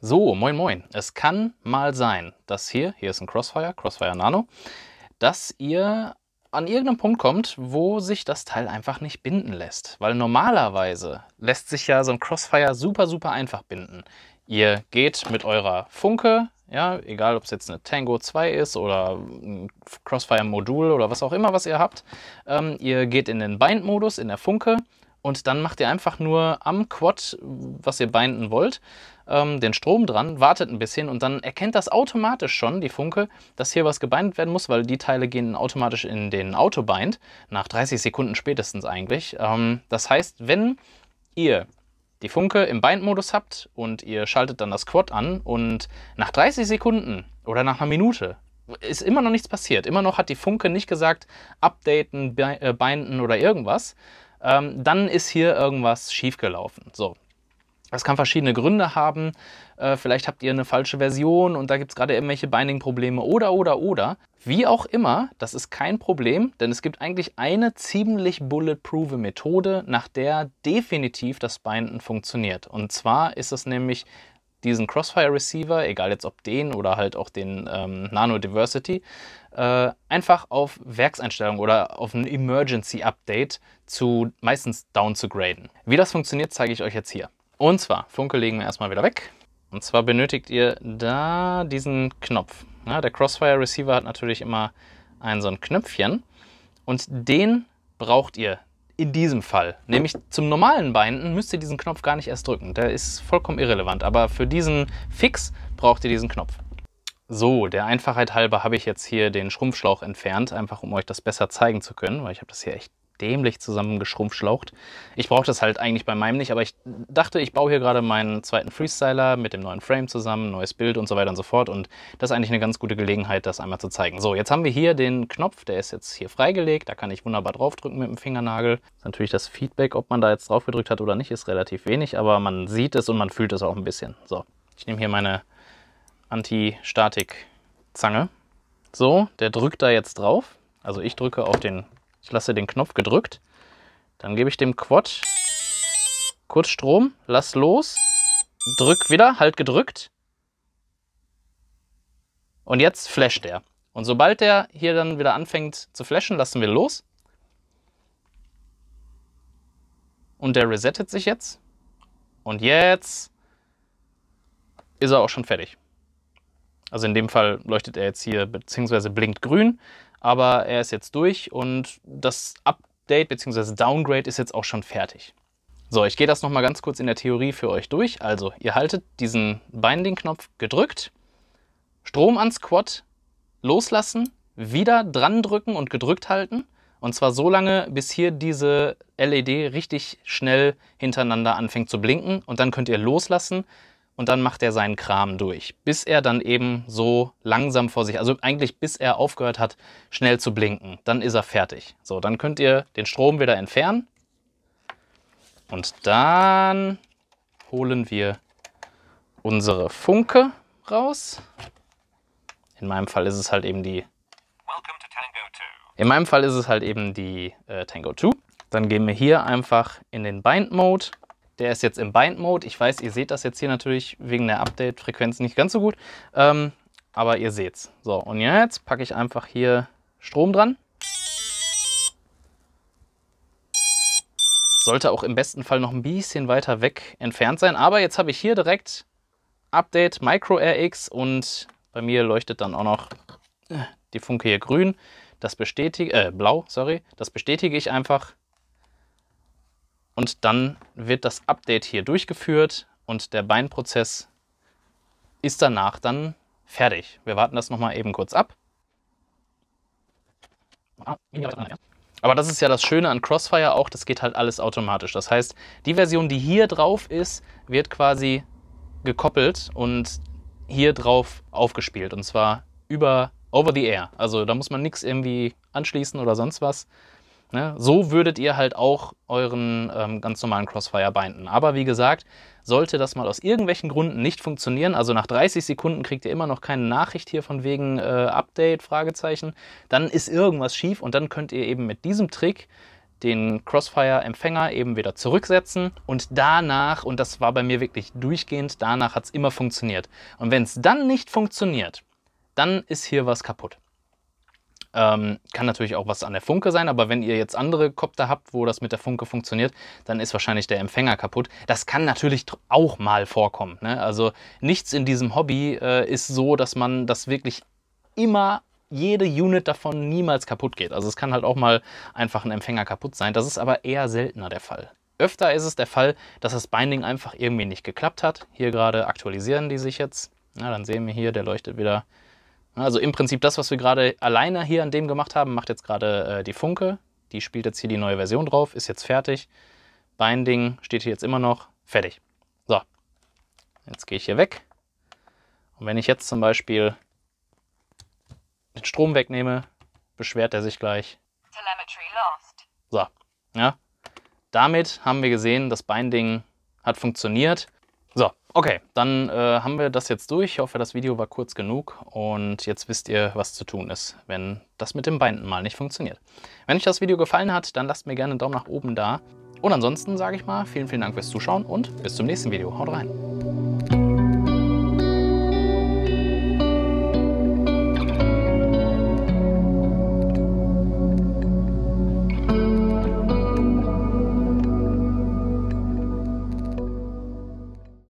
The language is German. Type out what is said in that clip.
So, moin moin. Es kann mal sein, dass hier, hier ist ein Crossfire, Crossfire Nano, dass ihr an irgendeinem Punkt kommt, wo sich das Teil einfach nicht binden lässt. Weil normalerweise lässt sich ja so ein Crossfire super, super einfach binden. Ihr geht mit eurer Funke, ja, egal ob es jetzt eine Tango 2 ist oder ein Crossfire-Modul oder was auch immer, was ihr habt. Ähm, ihr geht in den Bind-Modus in der Funke, und dann macht ihr einfach nur am Quad, was ihr binden wollt, ähm, den Strom dran, wartet ein bisschen und dann erkennt das automatisch schon, die Funke, dass hier was gebindet werden muss, weil die Teile gehen automatisch in den Autobind, nach 30 Sekunden spätestens eigentlich. Ähm, das heißt, wenn ihr die Funke im Bind-Modus habt und ihr schaltet dann das Quad an und nach 30 Sekunden oder nach einer Minute ist immer noch nichts passiert. Immer noch hat die Funke nicht gesagt, updaten, äh, binden oder irgendwas, ähm, dann ist hier irgendwas schiefgelaufen. So. Das kann verschiedene Gründe haben. Äh, vielleicht habt ihr eine falsche Version und da gibt es gerade irgendwelche Binding-Probleme oder, oder, oder. Wie auch immer, das ist kein Problem, denn es gibt eigentlich eine ziemlich bulletproof Methode, nach der definitiv das Binden funktioniert. Und zwar ist es nämlich diesen Crossfire Receiver, egal jetzt ob den oder halt auch den ähm, Nano Diversity, äh, einfach auf Werkseinstellung oder auf ein Emergency Update zu meistens down zu graden. Wie das funktioniert, zeige ich euch jetzt hier. Und zwar, Funke legen wir erstmal wieder weg. Und zwar benötigt ihr da diesen Knopf. Ja, der Crossfire Receiver hat natürlich immer ein so ein Knöpfchen und den braucht ihr in diesem Fall. Nämlich zum normalen Binden müsst ihr diesen Knopf gar nicht erst drücken. Der ist vollkommen irrelevant. Aber für diesen Fix braucht ihr diesen Knopf. So, der Einfachheit halber habe ich jetzt hier den Schrumpfschlauch entfernt, einfach um euch das besser zeigen zu können, weil ich habe das hier echt dämlich zusammengeschrumpft schlaucht. Ich brauche das halt eigentlich bei meinem nicht, aber ich dachte, ich baue hier gerade meinen zweiten Freestyler mit dem neuen Frame zusammen, neues Bild und so weiter und so fort. Und das ist eigentlich eine ganz gute Gelegenheit, das einmal zu zeigen. So, jetzt haben wir hier den Knopf, der ist jetzt hier freigelegt. Da kann ich wunderbar draufdrücken mit dem Fingernagel. Das ist natürlich das Feedback, ob man da jetzt drauf gedrückt hat oder nicht, ist relativ wenig, aber man sieht es und man fühlt es auch ein bisschen. So, ich nehme hier meine Anti-Statik-Zange. So, der drückt da jetzt drauf. Also ich drücke auf den ich lasse den Knopf gedrückt. Dann gebe ich dem Quad kurz Strom, lass los, drück wieder, halt gedrückt. Und jetzt flasht er. Und sobald der hier dann wieder anfängt zu flashen, lassen wir los. Und der resettet sich jetzt. Und jetzt ist er auch schon fertig. Also in dem Fall leuchtet er jetzt hier bzw. blinkt grün aber er ist jetzt durch und das Update bzw. Downgrade ist jetzt auch schon fertig. So, ich gehe das nochmal ganz kurz in der Theorie für euch durch. Also, ihr haltet diesen Binding-Knopf gedrückt, Strom ans Quad loslassen, wieder dran drücken und gedrückt halten. Und zwar so lange, bis hier diese LED richtig schnell hintereinander anfängt zu blinken. Und dann könnt ihr loslassen, und dann macht er seinen Kram durch, bis er dann eben so langsam vor sich, also eigentlich bis er aufgehört hat, schnell zu blinken. Dann ist er fertig. So, dann könnt ihr den Strom wieder entfernen und dann holen wir unsere Funke raus. In meinem Fall ist es halt eben die. In meinem Fall ist es halt eben die äh, Tango 2. Dann gehen wir hier einfach in den Bind Mode der ist jetzt im Bind-Mode. Ich weiß, ihr seht das jetzt hier natürlich wegen der Update-Frequenz nicht ganz so gut. Ähm, aber ihr seht's. So, und jetzt packe ich einfach hier Strom dran. Sollte auch im besten Fall noch ein bisschen weiter weg entfernt sein. Aber jetzt habe ich hier direkt Update Micro RX und bei mir leuchtet dann auch noch äh, die Funke hier grün. Das bestätige, äh, blau, sorry. Das bestätige ich einfach und dann wird das Update hier durchgeführt und der Beinprozess ist danach dann fertig. Wir warten das nochmal eben kurz ab. Aber das ist ja das Schöne an Crossfire auch, das geht halt alles automatisch. Das heißt, die Version, die hier drauf ist, wird quasi gekoppelt und hier drauf aufgespielt. Und zwar über over the air. Also da muss man nichts irgendwie anschließen oder sonst was. Ne? So würdet ihr halt auch euren ähm, ganz normalen Crossfire binden. Aber wie gesagt, sollte das mal aus irgendwelchen Gründen nicht funktionieren, also nach 30 Sekunden kriegt ihr immer noch keine Nachricht hier von wegen äh, Update, Fragezeichen, dann ist irgendwas schief und dann könnt ihr eben mit diesem Trick den Crossfire-Empfänger eben wieder zurücksetzen und danach, und das war bei mir wirklich durchgehend, danach hat es immer funktioniert. Und wenn es dann nicht funktioniert, dann ist hier was kaputt. Ähm, kann natürlich auch was an der Funke sein, aber wenn ihr jetzt andere Kopter habt, wo das mit der Funke funktioniert, dann ist wahrscheinlich der Empfänger kaputt. Das kann natürlich auch mal vorkommen. Ne? Also nichts in diesem Hobby äh, ist so, dass man das wirklich immer jede Unit davon niemals kaputt geht. Also es kann halt auch mal einfach ein Empfänger kaputt sein. Das ist aber eher seltener der Fall. Öfter ist es der Fall, dass das Binding einfach irgendwie nicht geklappt hat. Hier gerade aktualisieren die sich jetzt. Na, dann sehen wir hier, der leuchtet wieder also im Prinzip das, was wir gerade alleine hier an dem gemacht haben, macht jetzt gerade äh, die Funke. Die spielt jetzt hier die neue Version drauf, ist jetzt fertig. Binding steht hier jetzt immer noch fertig. So, jetzt gehe ich hier weg. Und wenn ich jetzt zum Beispiel den Strom wegnehme, beschwert er sich gleich. So, ja. Damit haben wir gesehen, das Binding hat funktioniert. So, okay, dann äh, haben wir das jetzt durch. Ich hoffe, das Video war kurz genug und jetzt wisst ihr, was zu tun ist, wenn das mit dem Binden mal nicht funktioniert. Wenn euch das Video gefallen hat, dann lasst mir gerne einen Daumen nach oben da. Und ansonsten sage ich mal, vielen, vielen Dank fürs Zuschauen und bis zum nächsten Video. Haut rein!